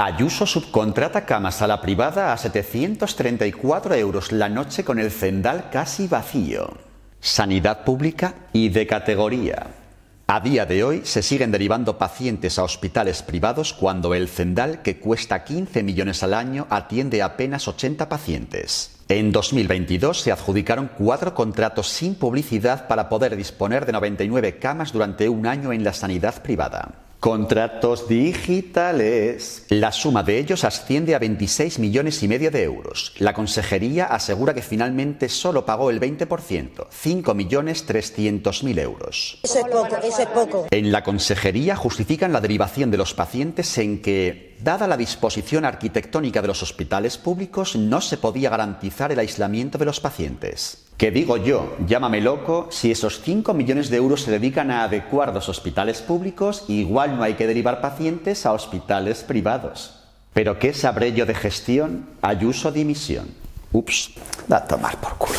Ayuso subcontrata camas a la privada a 734 euros la noche con el cendal casi vacío. Sanidad pública y de categoría. A día de hoy se siguen derivando pacientes a hospitales privados cuando el cendal, que cuesta 15 millones al año, atiende apenas 80 pacientes. En 2022 se adjudicaron cuatro contratos sin publicidad para poder disponer de 99 camas durante un año en la sanidad privada. Contratos digitales. La suma de ellos asciende a 26 millones y medio de euros. La consejería asegura que finalmente solo pagó el 20%, 5 millones 300 mil euros. Eso es poco, eso es poco. En la consejería justifican la derivación de los pacientes en que dada la disposición arquitectónica de los hospitales públicos, no se podía garantizar el aislamiento de los pacientes. ¿Qué digo yo, llámame loco, si esos 5 millones de euros se dedican a adecuar los hospitales públicos, igual no hay que derivar pacientes a hospitales privados. ¿Pero qué sabré yo de gestión? Ayuso dimisión. Ups, da a tomar por culo.